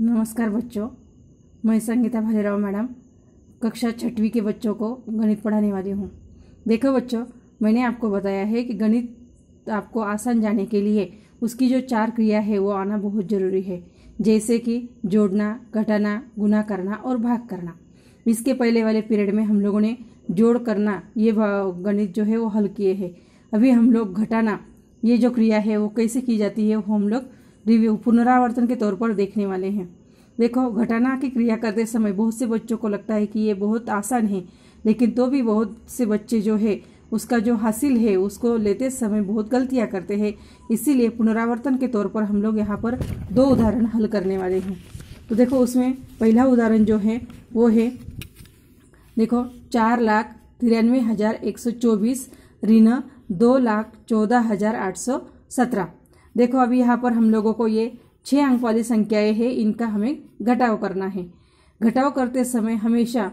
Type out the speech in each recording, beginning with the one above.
नमस्कार बच्चों मैं संगीता भालेराव मैडम कक्षा छठवीं के बच्चों को गणित पढ़ाने वाली हूँ देखो बच्चों मैंने आपको बताया है कि गणित आपको आसान जाने के लिए उसकी जो चार क्रिया है वो आना बहुत ज़रूरी है जैसे कि जोड़ना घटाना गुना करना और भाग करना इसके पहले वाले पीरियड में हम लोगों ने जोड़ करना ये गणित जो है वो हल किए है अभी हम लोग घटाना ये जो क्रिया है वो कैसे की जाती है वो हम लोग रिव्यू पुनरावर्तन के तौर पर देखने वाले हैं देखो घटना की क्रिया करते समय बहुत से बच्चों को लगता है कि ये बहुत आसान है लेकिन तो भी बहुत से बच्चे जो है उसका जो हासिल है उसको लेते समय बहुत गलतियाँ करते हैं इसीलिए पुनरावर्तन के तौर पर हम लोग यहाँ पर दो उदाहरण हल करने वाले हैं तो देखो उसमें पहला उदाहरण जो है वो है देखो चार लाख तिरानवे हज़ार एक सौ चौबीस ऋण दो लाख चौदह हज़ार आठ सौ सत्रह देखो अभी यहाँ पर हम लोगों को ये छः अंक वाली संख्याएं हैं इनका हमें घटाव करना है घटाव करते समय हमेशा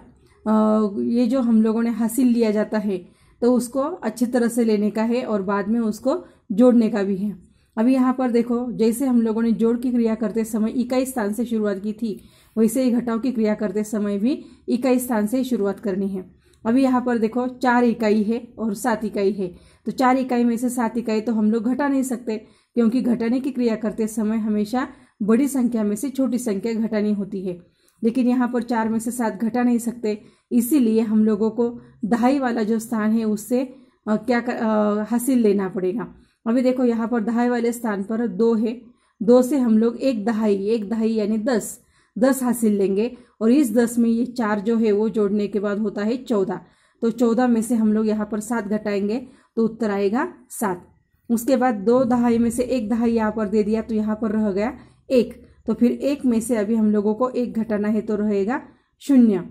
ये जो हम लोगों ने हासिल लिया जाता है तो उसको अच्छी तरह से लेने का है और बाद में उसको जोड़ने का भी है अभी यहाँ पर देखो जैसे हम लोगों ने जोड़ की क्रिया करते समय इकाई स्थान से शुरुआत की थी वैसे ही घटाव की क्रिया करते समय भी इकाई स्थान से शुरुआत करनी है अभी यहाँ पर देखो चार इकाई है और सात इकाई है तो चार इकाई में से सात इकाई तो हम लोग घटा नहीं सकते क्योंकि घटाने की क्रिया करते समय हमेशा बड़ी संख्या में से छोटी संख्या घटानी होती है लेकिन यहाँ पर चार में से सात घटा नहीं सकते इसीलिए हम लोगों को दहाई वाला जो स्थान है उससे क्या कर, हासिल लेना पड़ेगा अभी देखो यहाँ पर दहाई वाले स्थान पर दो है दो से हम लोग एक दहाई एक दहाई यानी दस दस हासिल लेंगे और इस दस में ये चार जो है वो जोड़ने के बाद होता है चौदह तो चौदह में से हम लोग यहाँ पर सात घटाएंगे तो उत्तर आएगा सात उसके बाद दो दहाई में से एक दहाई यहाँ पर दे दिया तो यहाँ पर रह गया एक तो फिर एक में से अभी हम लोगों को एक घटाना है तो रहेगा शून्य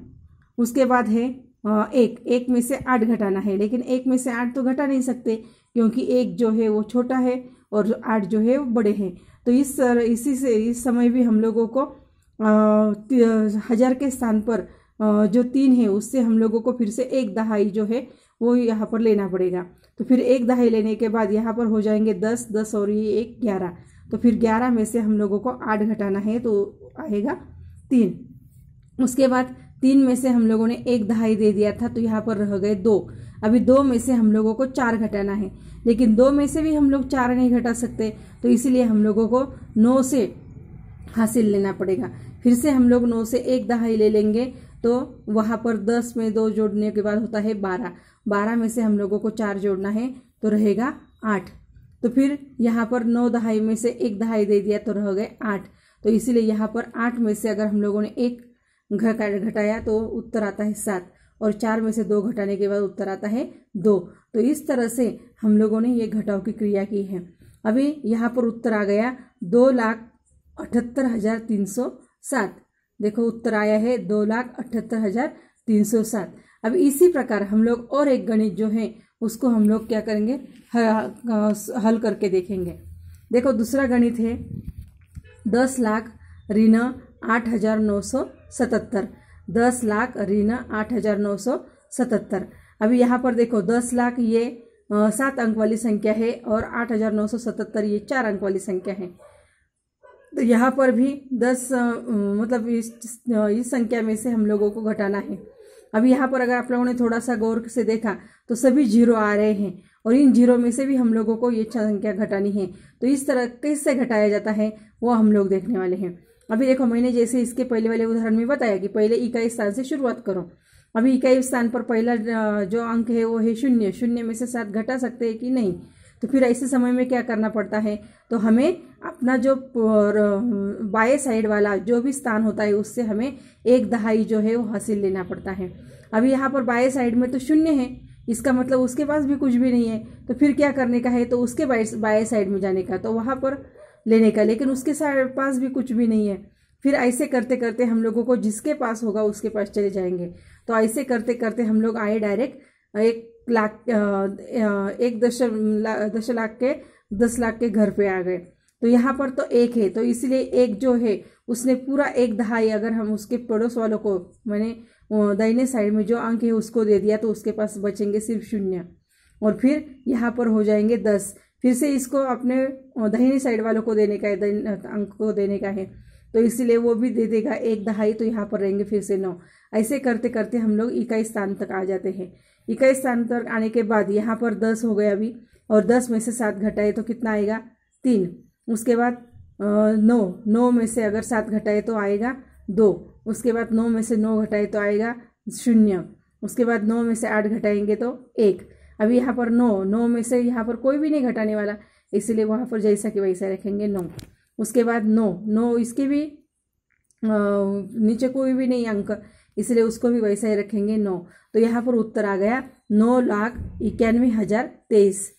उसके बाद है एक एक में से आठ घटाना है लेकिन एक में से आठ तो घटा नहीं सकते क्योंकि एक जो है वो छोटा है और आठ जो है वो बड़े हैं तो इस इसी से इस समय भी हम लोगों को हजार के स्थान पर जो तीन है उससे हम लोगों को फिर से एक दहाई जो है वो यहाँ पर लेना पड़ेगा तो फिर एक दहाई लेने के बाद यहाँ पर हो जाएंगे दस दस और ये एक ग्यारह तो फिर ग्यारह में से हम लोगों को आठ घटाना है तो आएगा तीन उसके बाद तीन में से हम लोगों ने एक दहाई दे दिया था तो यहाँ पर रह गए दो अभी दो में से हम लोगों को चार घटाना है लेकिन दो में से भी हम लोग चार नहीं घटा सकते तो इसीलिए हम लोगों को नौ से हासिल लेना पड़ेगा फिर से हम लोग नौ से एक दहाई ले लेंगे तो वहां पर दस में दो जोड़ने के बाद होता है बारह बारह में से हम लोगों को चार जोड़ना है तो रहेगा आठ तो फिर यहाँ पर नौ दहाई में से एक दहाई दे दिया तो रह गए आठ तो इसीलिए यहाँ पर आठ में से अगर हम लोगों ने एक घटाया तो उत्तर आता है सात और चार में से दो घटाने के बाद उत्तर आता है दो तो इस तरह से हम लोगों ने ये घटाव की क्रिया की है अभी यहाँ पर उत्तर आ गया दो लाख अठहत्तर हजार तीन सौ सात देखो उत्तर आया है दो लाख अठहत्तर हजार तीन सौ सात अब इसी प्रकार हम लोग और एक गणित जो है उसको हम लोग क्या करेंगे हल करके देखेंगे देखो दूसरा गणित है दस लाख ऋण आठ हजार नौ सौ सतहत्तर दस लाख ऋण आठ हजार नौ सौ सतहत्तर अभी यहाँ पर देखो दस लाख ये सात अंक वाली संख्या है और आठ हजार नौ सौ सतहत्तर ये चार अंक वाली संख्या है तो यहाँ पर भी दस मतलब इस इस संख्या में से हम लोगों को घटाना है अभी यहाँ पर अगर आप लोगों ने थोड़ा सा गौर से देखा तो सभी जीरो आ रहे हैं और इन जीरो में से भी हम लोगों को ये संख्या घटानी है तो इस तरह कैसे घटाया जाता है वो हम लोग देखने वाले हैं अभी देखो मैंने जैसे इसके पहले वाले उदाहरण में बताया कि पहले इकाई स्थान से शुरुआत करो अभी इकाई स्थान पर पहला जो अंक है वो है शून्य शून्य में से सात घटा सकते हैं कि नहीं तो फिर ऐसे समय में क्या करना पड़ता है तो हमें अपना जो बाएं साइड वाला जो भी स्थान होता है उससे हमें एक दहाई जो है वो हासिल लेना पड़ता है अभी यहाँ पर बाएं साइड में तो शून्य है इसका मतलब उसके पास भी कुछ भी नहीं है तो फिर क्या करने का है तो उसके बाएं साइड में जाने का तो वहाँ पर लेने का लेकिन उसके पास भी कुछ भी नहीं है फिर ऐसे करते करते हम लोगों को जिसके पास होगा उसके पास चले जाएंगे तो ऐसे करते करते हम लोग आए डायरेक्ट एक लाख एक दश दश लाख के दस लाख के घर पे आ गए तो यहाँ पर तो एक है तो इसलिए एक जो है उसने पूरा एक दहाई अगर हम उसके पड़ोस वालों को मैंने दाहिने साइड में जो अंक है उसको दे दिया तो उसके पास बचेंगे सिर्फ शून्य और फिर यहाँ पर हो जाएंगे दस फिर से इसको अपने दाहिने साइड वालों को देने का है अंक को देने का है तो इसीलिए वो भी दे देगा एक दहाई तो यहाँ पर रहेंगे फिर से नौ ऐसे करते करते हम लोग इकाई स्थान तक आ जाते हैं इकाई स्थान पर आने के बाद यहाँ पर दस हो गए अभी और दस में से सात घटाए तो कितना आएगा तीन उसके बाद नौ नौ में से अगर सात घटाए तो आएगा दो उसके बाद नौ में से नौ घटाए तो आएगा शून्य उसके बाद नौ में से आठ घटाएंगे तो एक अभी यहाँ पर नौ नौ में से यहाँ पर कोई भी नहीं घटाने वाला इसीलिए वहाँ पर जैसा कि वैसा रखेंगे नौ उसके बाद नौ नौ इसके भी आ, नीचे कोई भी नहीं अंक इसलिए उसको भी वैसा ही रखेंगे नौ तो यहाँ पर उत्तर आ गया नौ लाख इक्यानवे हज़ार तेईस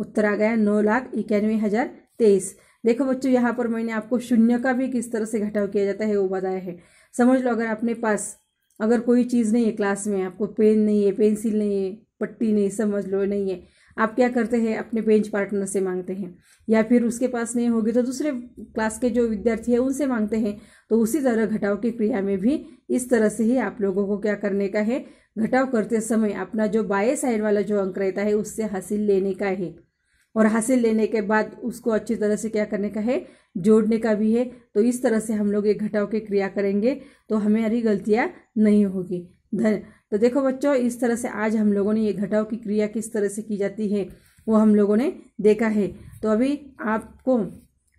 उत्तर आ गया नौ लाख इक्यानवे हज़ार तेईस देखो बच्चों यहाँ पर मैंने आपको शून्य का भी किस तरह से घटाव किया जाता है वो बताया है समझ लो अगर अपने पास अगर कोई चीज़ नहीं है क्लास में आपको पेन नहीं है पेंसिल नहीं है पट्टी नहीं समझ लो नहीं है आप क्या करते हैं अपने बेंच पार्टनर से मांगते हैं या फिर उसके पास नहीं होगी तो दूसरे क्लास के जो विद्यार्थी हैं उनसे मांगते हैं तो उसी तरह घटाव की क्रिया में भी इस तरह से ही आप लोगों को क्या करने का है घटाव करते समय अपना जो बाएं साइड वाला जो अंक रहता है उससे हासिल लेने का है और हासिल लेने के बाद उसको अच्छी तरह से क्या करने का है जोड़ने का भी है तो इस तरह से हम लोग ये घटाव की क्रिया करेंगे तो हमारी गलतियाँ नहीं होगी धन तो देखो बच्चों इस तरह से आज हम लोगों ने ये घटाव की क्रिया किस तरह से की जाती है वो हम लोगों ने देखा है तो अभी आपको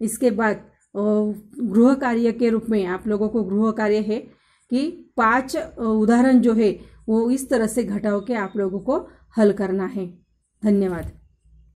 इसके बाद गृह कार्य के रूप में आप लोगों को गृह कार्य है कि पांच उदाहरण जो है वो इस तरह से घटाव के आप लोगों को हल करना है धन्यवाद